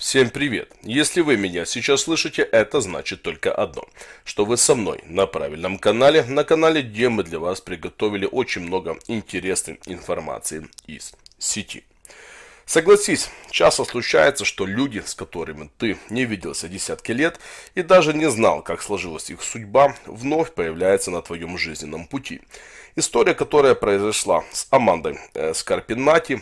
Всем привет! Если вы меня сейчас слышите, это значит только одно, что вы со мной на правильном канале, на канале, где мы для вас приготовили очень много интересной информации из сети. Согласись, часто случается, что люди, с которыми ты не виделся десятки лет и даже не знал, как сложилась их судьба, вновь появляются на твоем жизненном пути. История, которая произошла с Амандой э, Скарпинати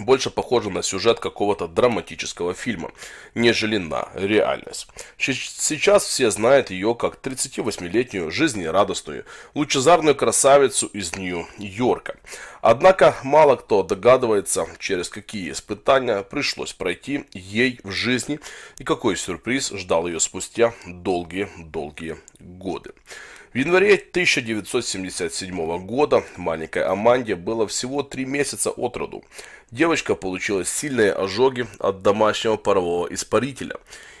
больше похоже на сюжет какого-то драматического фильма, нежели на реальность. Сейчас все знают ее как 38-летнюю, жизнерадостную, лучезарную красавицу из Нью-Йорка. Однако мало кто догадывается, через какие испытания пришлось пройти ей в жизни и какой сюрприз ждал ее спустя долгие-долгие годы. В январе 1977 года маленькой Аманде было всего три месяца от роду. Девочка получила сильные ожоги от домашнего парового испарителя.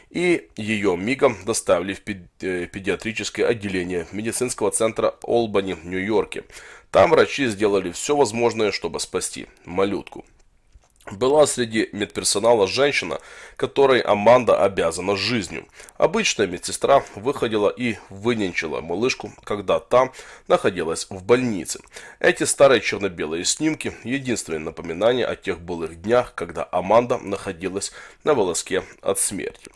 И ее мигом доставили в э, педиатрическое отделение медицинского центра Олбани в Нью-Йорке. Там врачи сделали все возможное, чтобы спасти малютку. Была среди медперсонала женщина, которой Аманда обязана жизнью. Обычная медсестра выходила и выненчила малышку, когда та находилась в больнице. Эти старые черно-белые снимки – единственное напоминание о тех былых днях, когда Аманда находилась на волоске от смерти.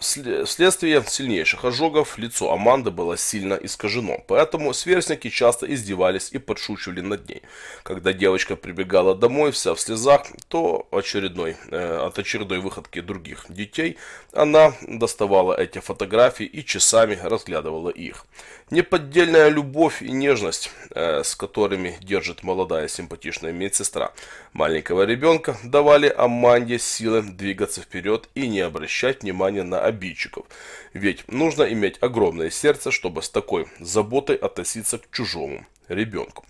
Вследствие а, сильнейших ожогов лицо Аманды было сильно искажено, поэтому сверстники часто издевались и подшучивали над ней. Когда девочка прибегала домой вся в слезах, то очередной, э, от очередной выходки других детей она доставала эти фотографии и часами разглядывала их. Неподдельная любовь и нежность, э, с которыми держит молодая симпатичная медсестра маленького ребенка, давали Аманде силы двигаться вперед и не обращать внимания внимание на обидчиков. Ведь нужно иметь огромное сердце, чтобы с такой заботой относиться к чужому ребенку.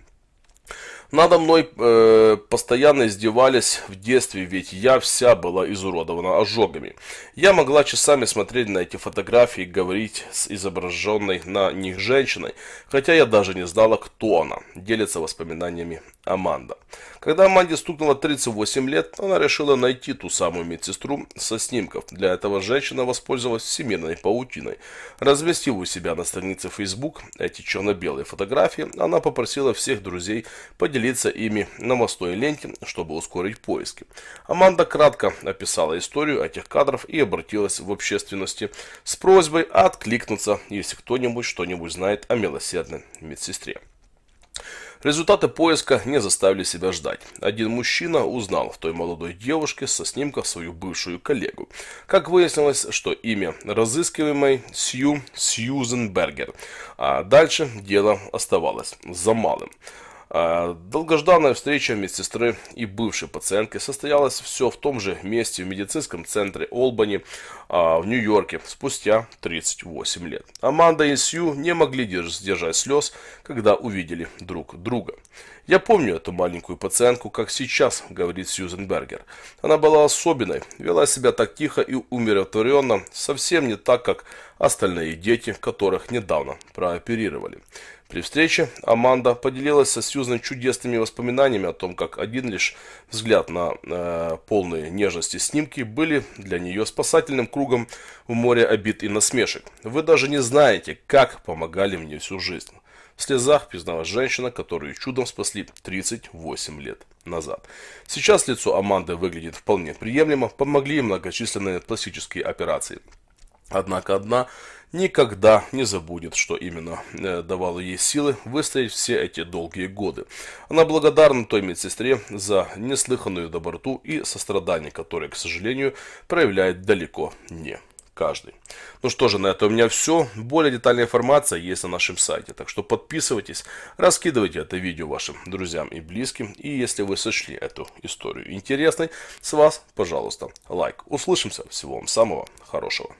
Надо мной э, постоянно издевались в детстве, ведь я вся была изуродована ожогами. Я могла часами смотреть на эти фотографии и говорить с изображенной на них женщиной, хотя я даже не знала, кто она, делится воспоминаниями Аманда. Когда Аманде стукнуло 38 лет, она решила найти ту самую медсестру со снимков. Для этого женщина воспользовалась всемирной паутиной. Разместив у себя на странице Facebook эти черно-белые фотографии, она попросила всех друзей поделиться поделиться ими на мостной ленте, чтобы ускорить поиски. Аманда кратко описала историю этих кадров и обратилась в общественности с просьбой откликнуться, если кто-нибудь что-нибудь знает о милосердной медсестре. Результаты поиска не заставили себя ждать. Один мужчина узнал в той молодой девушке со снимков свою бывшую коллегу. Как выяснилось, что имя разыскиваемой Сью Сьюзенбергер. А дальше дело оставалось за малым. Э, долгожданная встреча медсестры и бывшей пациентки состоялась все в том же месте в медицинском центре Олбани э, в Нью-Йорке спустя 38 лет. Аманда и Сью не могли сдержать слез, когда увидели друг друга. «Я помню эту маленькую пациентку, как сейчас», — говорит Сьюзен Бергер. «Она была особенной, вела себя так тихо и умиротворенно, совсем не так, как остальные дети, которых недавно прооперировали. При встрече Аманда поделилась со Сьюзан чудесными воспоминаниями о том, как один лишь взгляд на э, полные нежности снимки были для нее спасательным кругом в море обид и насмешек. Вы даже не знаете, как помогали мне всю жизнь. В слезах призналась женщина, которую чудом спасли 38 лет назад. Сейчас лицо Аманды выглядит вполне приемлемо, помогли многочисленные пластические операции. Однако одна никогда не забудет, что именно э, давало ей силы выстоять все эти долгие годы. Она благодарна той медсестре за неслыханную доброту и сострадание, которое, к сожалению, проявляет далеко не каждый. Ну что же, на этом у меня все. Более детальная информация есть на нашем сайте, так что подписывайтесь, раскидывайте это видео вашим друзьям и близким, и если вы сочли эту историю интересной, с вас, пожалуйста, лайк. Услышимся, всего вам самого хорошего.